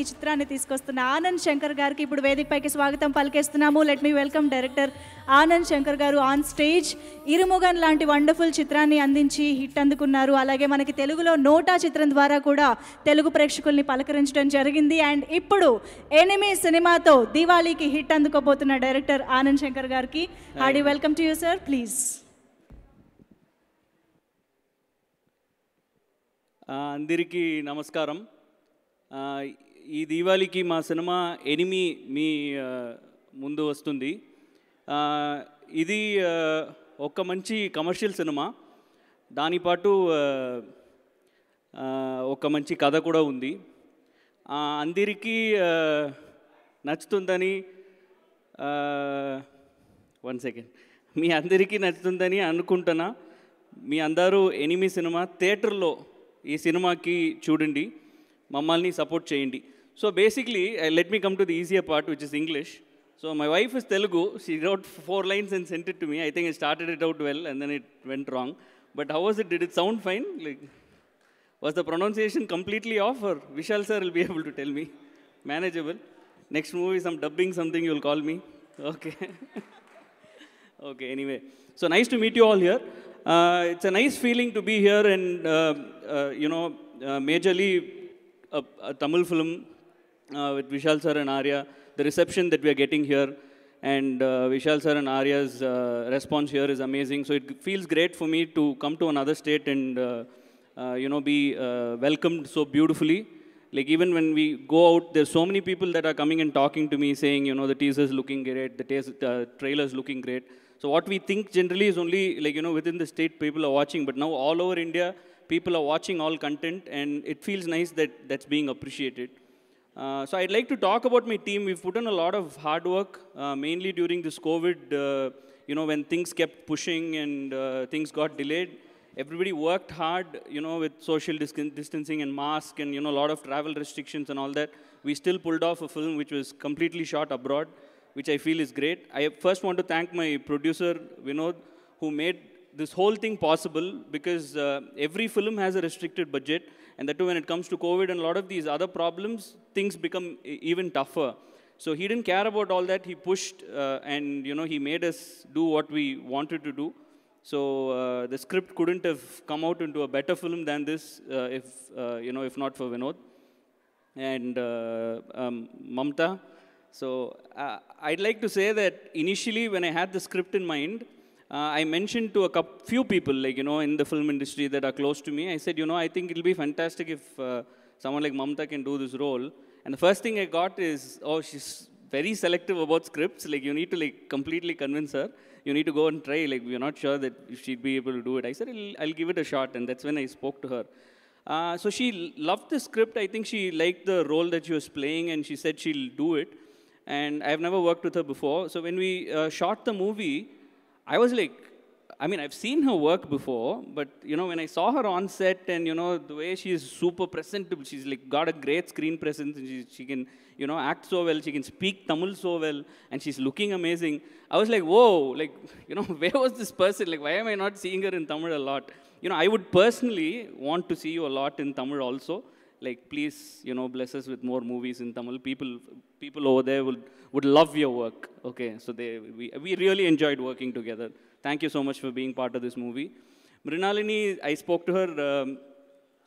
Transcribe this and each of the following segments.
ఈ చిత్రాన్ని తీసుకొస్తున్న ఆనంద్ శంకర్ గారికి ఇప్పుడు వేదికపైకి స్వాగతం పలికేస్తున్నాము let me welcome director Anand Shankar garu on stage ఇరుముగన్ లాంటి వండర్ఫుల్ చిత్రాన్ని అందించి హిట్ అందుకున్నారు అలాగే మనకి తెలుగులో నోటా చిత్రం ద్వారా కూడా తెలుగు ప్రేక్షకుల్ని పలకరించడం జరిగింది అండ్ ఇప్పుడు ఎనిమి సినిమాతో దివాళీకి హిట్ అందుకోబోతున్న డైరెక్టర్ ఆనంద్ శంకర్ గారికి ఆడి welcome to you sir please అందరికీ నమస్కారం ఈ దీవాళికి మా సినిమా ఎనిమి మీ ముందు వస్తుంది ఇది ఒక మంచి కమర్షియల్ సినిమా దానిపాటు ఒక మంచి కథ కూడా ఉంది అందరికీ నచ్చుతుందని వన్ సెకండ్ మీ అందరికీ నచ్చుతుందని అనుకుంటున్నా మీ అందరూ ఎనిమి సినిమా థియేటర్లో ఈ సినిమాకి చూడండి మమ్మల్ని సపోర్ట్ చేయండి So basically, uh, let me come to the easier part, which is English. So my wife is Telugu. She wrote four lines and sent it to me. I think I started it out well, and then it went wrong. But how was it? Did it sound fine? Like, was the pronunciation completely off, or Vishal sir will be able to tell me? Manageable. Next movie, some dubbing, something you'll call me. Okay. okay, anyway. So nice to meet you all here. Uh, it's a nice feeling to be here and, uh, uh you know, uh, majorly a, uh, a Tamil film uh, with Vishal sir and Arya, the reception that we are getting here, and uh, Vishal sir and Arya's uh, response here is amazing. So it feels great for me to come to another state and uh, uh, you know be uh, welcomed so beautifully. Like even when we go out, there's so many people that are coming and talking to me saying, you know, the teaser's looking great, the teaser, trailer's looking great. So what we think generally is only like, you know, within the state people are watching, but now all over India, people are watching all content and it feels nice that that's being appreciated. Uh, so I'd like to talk about my team. We've put in a lot of hard work, uh, mainly during this COVID, uh, you know, when things kept pushing and uh, things got delayed. Everybody worked hard, you know, with social distancing and mask and, you know, a lot of travel restrictions and all that. We still pulled off a film which was completely shot abroad, which I feel is great. I first want to thank my producer, Vinod, who made this whole thing possible because uh, every film has a restricted budget and that too, when it comes to COVID and a lot of these other problems, things become even tougher. So he didn't care about all that. He pushed uh, and, you know, he made us do what we wanted to do. So uh, the script couldn't have come out into a better film than this uh, if, uh, you know, if not for Vinod and uh, um, Mamta. So uh, I'd like to say that initially when I had the script in mind, uh, I mentioned to a couple, few people, like, you know, in the film industry that are close to me, I said, you know, I think it'll be fantastic if uh, someone like Mamta can do this role. And the first thing I got is, oh, she's very selective about scripts. Like, you need to, like, completely convince her. You need to go and try. Like, we're not sure that she'd be able to do it. I said, I'll, I'll give it a shot. And that's when I spoke to her. Uh, so she loved the script. I think she liked the role that she was playing, and she said she'll do it. And I've never worked with her before. So when we uh, shot the movie, I was like, I mean, I've seen her work before, but you know, when I saw her on set and you know, the way she is super presentable, she's like got a great screen presence and she, she can, you know, act so well, she can speak Tamil so well, and she's looking amazing. I was like, whoa, like, you know, where was this person? Like, why am I not seeing her in Tamil a lot? You know, I would personally want to see you a lot in Tamil also like, please, you know, bless us with more movies in Tamil. People, people over there would, would love your work. Okay, so they, we, we really enjoyed working together. Thank you so much for being part of this movie. Mrinalini, I spoke to her. Um,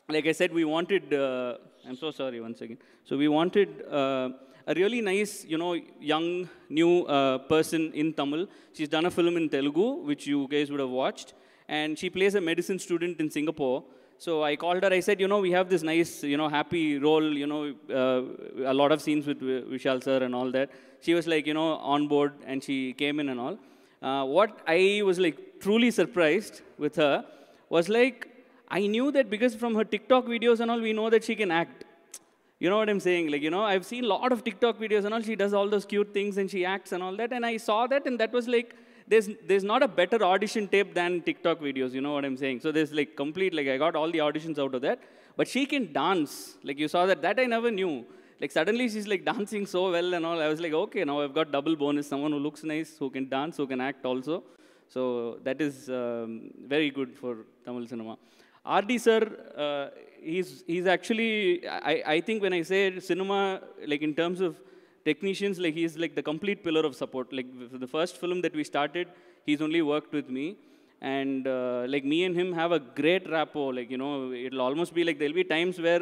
like I said, we wanted, uh, I'm so sorry once again. So we wanted uh, a really nice, you know, young, new uh, person in Tamil. She's done a film in Telugu, which you guys would have watched. And she plays a medicine student in Singapore. So I called her. I said, you know, we have this nice, you know, happy role, you know, uh, a lot of scenes with Vishal sir and all that. She was like, you know, on board and she came in and all. Uh, what I was like truly surprised with her was like, I knew that because from her TikTok videos and all, we know that she can act. You know what I'm saying? Like, you know, I've seen a lot of TikTok videos and all. She does all those cute things and she acts and all that. And I saw that and that was like, there's, there's not a better audition tape than TikTok videos, you know what I'm saying? So there's like complete, like I got all the auditions out of that. But she can dance. Like you saw that, that I never knew. Like suddenly she's like dancing so well and all. I was like, okay, now I've got double bonus, someone who looks nice, who can dance, who can act also. So that is um, very good for Tamil cinema. RD sir, uh, he's, he's actually, I, I think when I say cinema, like in terms of technicians, like he's like the complete pillar of support. Like the first film that we started, he's only worked with me. And uh, like me and him have a great rapport. Like, you know, it'll almost be like there'll be times where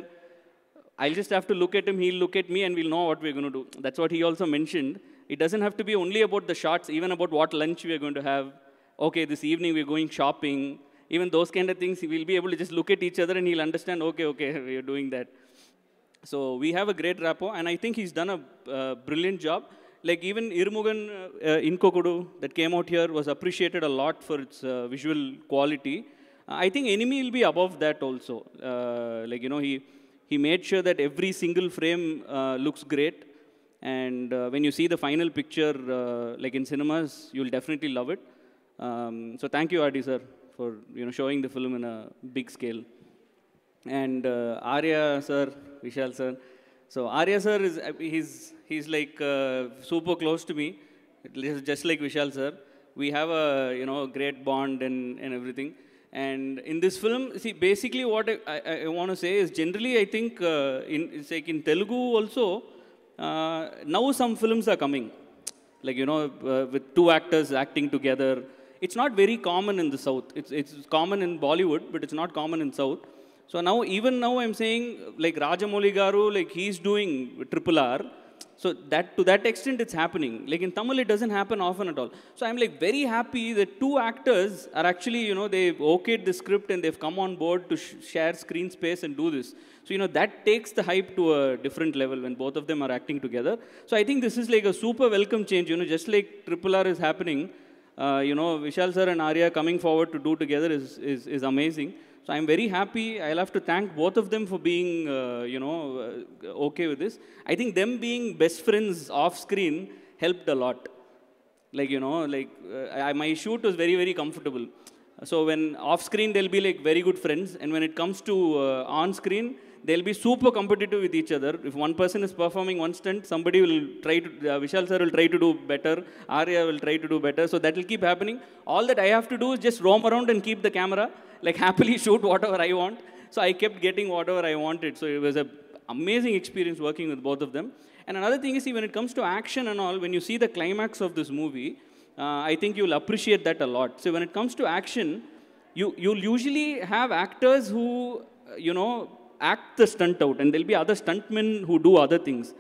I'll just have to look at him, he'll look at me, and we'll know what we're going to do. That's what he also mentioned. It doesn't have to be only about the shots, even about what lunch we're going to have. Okay, this evening we're going shopping. Even those kind of things, we'll be able to just look at each other and he'll understand, okay, okay, we're doing that. So we have a great rapport, and I think he's done a uh, brilliant job. Like even Irmugan uh, Kokudu that came out here was appreciated a lot for its uh, visual quality. I think Enemy will be above that also. Uh, like, you know, he, he made sure that every single frame uh, looks great. And uh, when you see the final picture, uh, like in cinemas, you'll definitely love it. Um, so thank you, Adi, sir, for you know, showing the film in a big scale and uh, Arya sir, Vishal sir. So Arya sir is uh, he's he's like uh, super close to me, just like Vishal sir. We have a you know great bond and and everything. And in this film, see basically what I, I, I want to say is generally I think uh, in it's like in Telugu also uh, now some films are coming, like you know uh, with two actors acting together. It's not very common in the south. It's it's common in Bollywood, but it's not common in south. So now, even now I'm saying, like Rajamouli Garu, like he's doing triple R. So that to that extent, it's happening. Like in Tamil, it doesn't happen often at all. So I'm like very happy that two actors are actually, you know, they've okayed the script and they've come on board to sh share screen space and do this. So, you know, that takes the hype to a different level when both of them are acting together. So I think this is like a super welcome change, you know, just like Triple R is happening. Uh, you know, Vishal sir and Arya coming forward to do together is, is, is amazing. So I'm very happy. I'll have to thank both of them for being, uh, you know, uh, okay with this. I think them being best friends off screen helped a lot. Like, you know, like uh, I, my shoot was very, very comfortable. So when off screen, they'll be like very good friends. And when it comes to uh, on screen, they'll be super competitive with each other. If one person is performing one stunt, somebody will try to, uh, Vishal sir will try to do better, Arya will try to do better, so that will keep happening. All that I have to do is just roam around and keep the camera, like happily shoot whatever I want. So I kept getting whatever I wanted. So it was an amazing experience working with both of them. And another thing is, see, when it comes to action and all, when you see the climax of this movie, uh, I think you'll appreciate that a lot. So when it comes to action, you, you'll usually have actors who, you know, act the stunt out, and there'll be other stuntmen who do other things.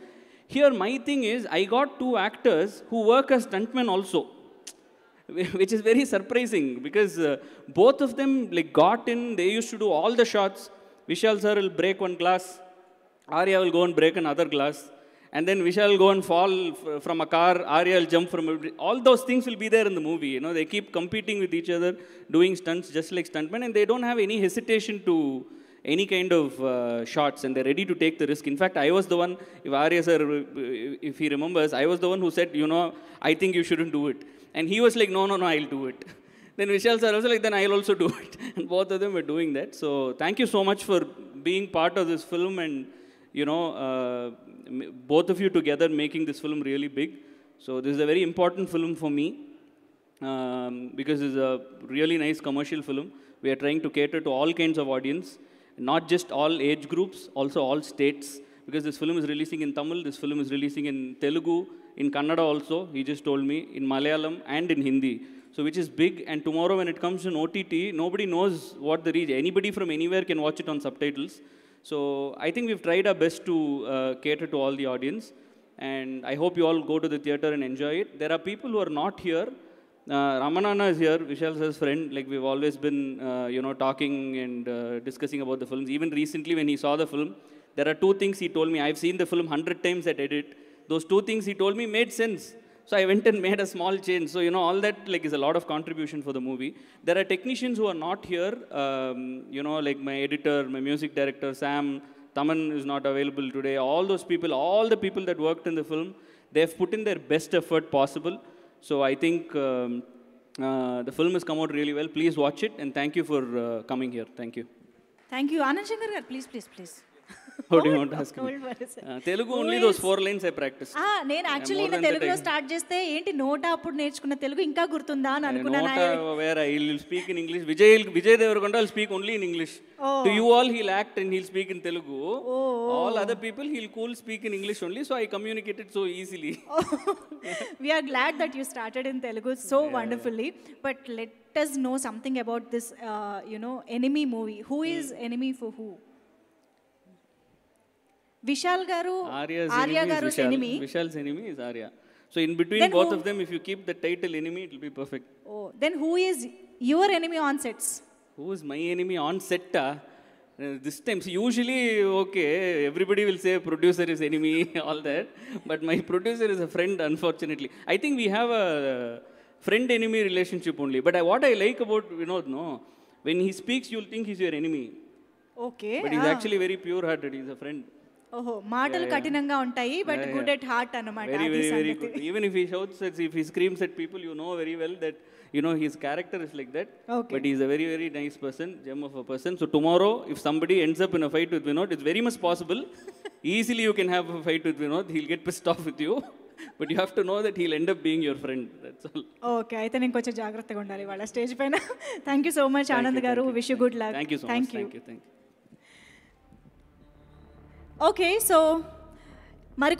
Here, my thing is, I got two actors who work as stuntmen also, which is very surprising because uh, both of them like got in. They used to do all the shots. Vishal sir will break one glass. Arya will go and break another glass. And then Vishal will go and fall from a car. Arya will jump from a... All those things will be there in the movie. You know, they keep competing with each other, doing stunts just like stuntmen, and they don't have any hesitation to any kind of uh, shots and they're ready to take the risk. In fact, I was the one, if Arya sir, uh, if he remembers, I was the one who said, you know, I think you shouldn't do it. And he was like, no, no, no, I'll do it. then Vishal sir was like, then I'll also do it. and both of them were doing that. So thank you so much for being part of this film and, you know, uh, both of you together making this film really big. So this is a very important film for me. Um, because it's a really nice commercial film. We are trying to cater to all kinds of audience not just all age groups, also all states, because this film is releasing in Tamil, this film is releasing in Telugu, in Kannada also, he just told me, in Malayalam and in Hindi. So which is big, and tomorrow when it comes in OTT, nobody knows what the reach, anybody from anywhere can watch it on subtitles. So I think we've tried our best to uh, cater to all the audience, and I hope you all go to the theater and enjoy it. There are people who are not here, uh, Ramanana is here, Vishal's his friend. Like we've always been, uh, you know, talking and uh, discussing about the films. Even recently when he saw the film, there are two things he told me. I've seen the film 100 times at edit. Those two things he told me made sense. So I went and made a small change. So, you know, all that like is a lot of contribution for the movie. There are technicians who are not here. Um, you know, like my editor, my music director, Sam, Taman is not available today. All those people, all the people that worked in the film, they've put in their best effort possible. So I think um, uh, the film has come out really well. Please watch it, and thank you for uh, coming here. Thank you. Thank you. Anand Shankar, please, please, please. Telugu ఫోర్ oh, uh, ah, నేను actually తెలుగులో start చేస్తే ఏంటి నోట అప్పుడు నేర్చుకున్న తెలుగు ఇంకా గుర్తుందా అని అనుకున్నాను వేరే speak in English Vijay Vijay Devarakonda speak only in English to all he'll act he'll speak in Telugu all other people he'll cool speak in English only so I communicated so easily we are glad that you started in Telugu so wonderfully but let us know something about this, uh, you know, enemy movie. Who hmm. is enemy for who? Vishal Garu, Arya's Arya enemy Garu's enemy. Vishal's enemy is Arya. So in between then both who, of them, if you keep the title enemy, it will be perfect. Oh, then who is your enemy on sets? Who is my enemy on set? Ah? Uh, this time, so usually, okay, everybody will say producer is enemy, all that. But my producer is a friend, unfortunately. I think we have a friend-enemy relationship only. But I, what I like about Vinod, no, when he speaks, you'll think he's your enemy. Okay. But he's ah. actually very pure-hearted. He's a friend. ఓహో మాటలు కఠినంగా ఉంటాయి but good at heart అనమాట very very very good even if he shouts if he screams at people you know very well that you know his character is like that but is a very very nice person gem of a person so tomorrow if somebody ends up in a fight with Vinod it's very much possible easily you can have a fight with Vinod he'll get పిస్ట్ off with you but you have to know that he'll end up being your friend that's all okay అయితే నేను కొంచెం జాగ్రత్తగా ఉండాలి వాళ్ళ stage పైన thank you so much Anand garu wish good luck thank you thank you thank you Okay, so Mariko